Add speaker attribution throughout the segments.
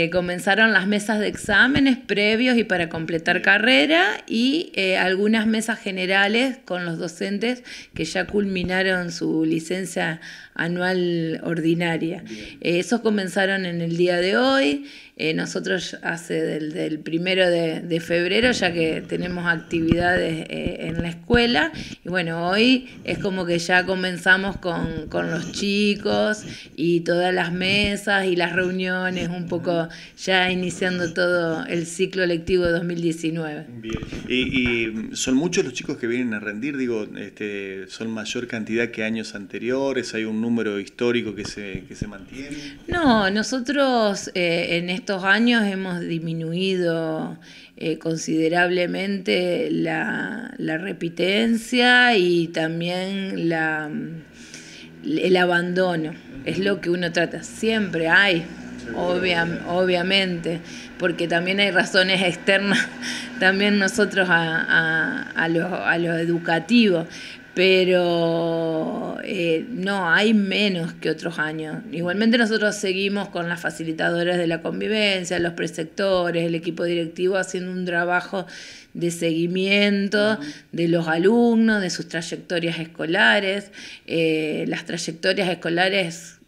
Speaker 1: Eh, comenzaron las mesas de exámenes previos y para completar carrera y eh, algunas mesas generales con los docentes que ya culminaron su licencia anual ordinaria. Eh, esos comenzaron en el día de hoy. Eh, nosotros hace del, primero de, febrero ya que tenemos actividades eh, en la escuela y bueno, hoy es como que ya comenzamos con, los chicos y todas las mesas y las reuniones, un poco ya iniciando todo el ciclo lectivo 2019.
Speaker 2: y, son muchos los chicos que vienen a rendir, digo, este, son mayor cantidad que años anteriores, hay un número histórico que se, que se mantiene.
Speaker 1: No, nosotros eh, en estos años hemos disminuido eh, considerablemente la, repitencia y también el abandono. Es lo que uno trata. Siempre hay, obviamente, porque también hay razones externas, también nosotros a, los educativos pero eh, no, hay menos que otros años. Igualmente nosotros seguimos con las facilitadoras de la convivencia, los preceptores, el equipo directivo haciendo un trabajo de seguimiento de los alumnos, de sus trayectorias escolares. Eh, las trayectorias escolares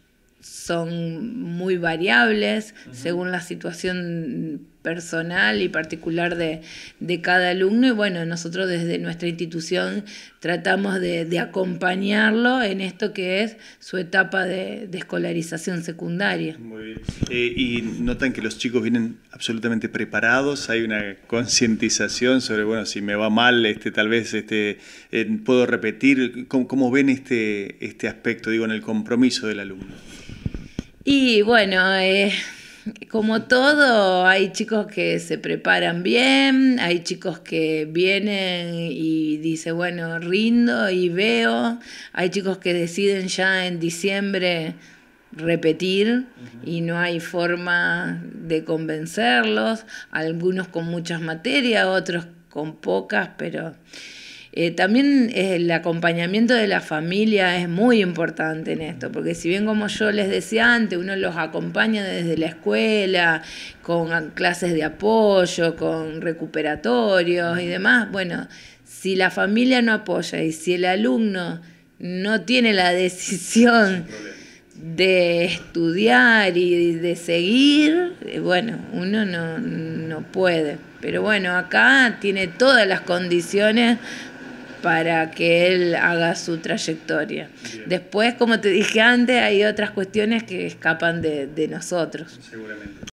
Speaker 1: son muy variables según la situación personal y particular de, de, cada alumno y bueno, nosotros desde nuestra institución tratamos de, de acompañarlo en esto que es su etapa de, escolarización secundaria.
Speaker 2: Eh, y notan que los chicos vienen absolutamente preparados, hay una concientización sobre, bueno, si me va mal, este, tal vez este, eh, puedo repetir, ¿Cómo, ven este, este aspecto, digo, en el compromiso del alumno?
Speaker 1: Y bueno, eh, como todo, hay chicos que se preparan bien, hay chicos que vienen y dicen, bueno, rindo y veo, hay chicos que deciden ya en diciembre repetir y no hay forma de convencerlos, algunos con muchas materias, otros con pocas, pero eh, también eh, el acompañamiento de la familia es muy importante en esto, porque si bien como yo les decía antes, uno los acompaña desde la escuela, con clases de apoyo, con recuperatorios y demás, bueno, si la familia no apoya y si el alumno no tiene la decisión de estudiar y de seguir, eh, bueno, uno no, no puede. Pero bueno, acá tiene todas las condiciones para que él haga su trayectoria. Después, como te dije antes, hay otras cuestiones que escapan de, de nosotros.